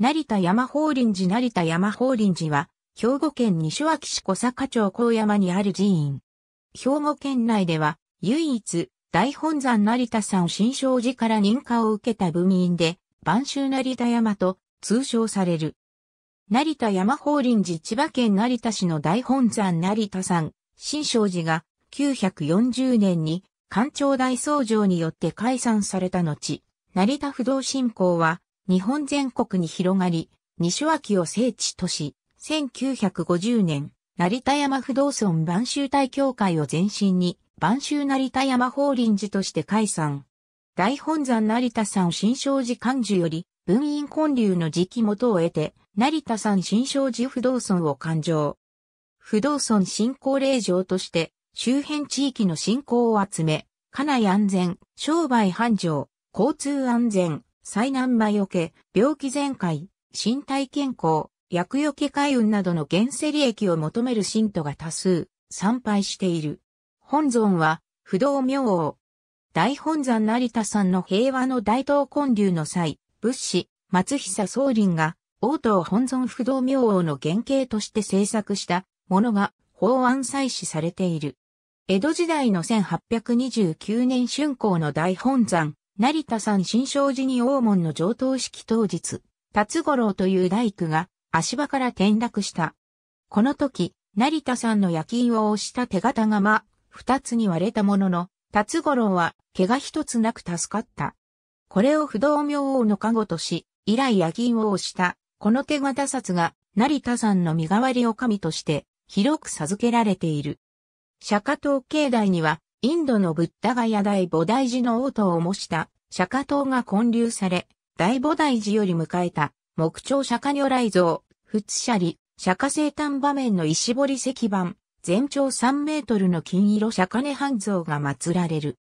成田山法輪寺成田山法輪寺は、兵庫県西脇市小坂町高山にある寺院。兵庫県内では、唯一、大本山成田山新勝寺から認可を受けた部院で、晩秋成田山と通称される。成田山法輪寺千葉県成田市の大本山成田山新勝寺が940年に官庁大僧正によって解散された後、成田不動信仰は日本全国に広がり、西脇を聖地とし、1950年、成田山不動村晩秋大協会を前身に、晩秋成田山法輪寺として解散。大本山成田山新勝寺漢樹より、文院建立の時期元を得て、成田山新勝寺不動村を勘定。不動村振興令場として、周辺地域の振興を集め、家内安全、商売繁盛、交通安全、災難魔除け、病気全開、身体健康、薬除け開運などの現世利益を求める信徒が多数参拝している。本尊は不動明王。大本山成田山の平和の大東建立の際、仏師、松久宗林が、王党本尊不動明王の原型として制作したものが法案採取されている。江戸時代の1829年春光の大本山、成田山新勝寺に黄門の上等式当日、辰五郎という大工が足場から転落した。この時、成田山の夜勤を押した手形がま、二つに割れたものの、辰五郎は怪我一つなく助かった。これを不動明王の加護とし、以来夜勤を押した、この手形札が成田山の身代わりを神として広く授けられている。釈迦統境台にはインドのブッダガヤ大菩提寺の王都を模した釈迦塔が建立され、大菩提寺より迎えた木彫釈迦如来像、仏舎利、釈迦生誕場面の石彫り石板、全長3メートルの金色釈迦根槃像が祀られる。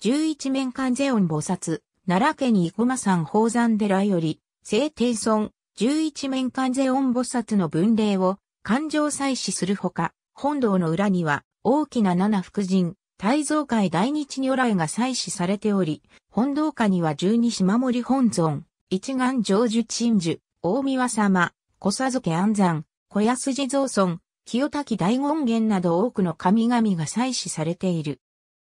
十一面観世音菩薩、奈良県生駒山宝山寺より、聖帝尊、十一面観世音菩薩の分霊を、環状祭祀するほか、本堂の裏には、大きな七福神、大蔵会大日如来が祭祀されており、本堂下には十二島森本尊、一眼成就鎮守、大宮様、小佐助安山、小安寺蔵尊、清滝大権現など多くの神々が祭祀されている。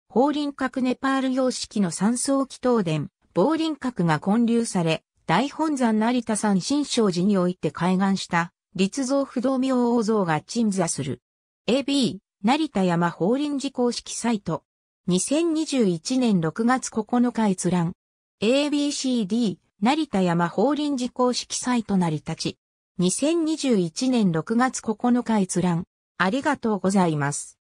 法輪閣ネパール様式の三層祈祷殿、法輪閣が建立され、大本山成田山新勝寺において開眼した、立像不動明王像が鎮座する。AB、成田山法輪寺公式サイト。2021年6月9日閲覧。ABCD、成田山法輪寺公式サイト成り立ち。2021年6月9日閲覧。ありがとうございます。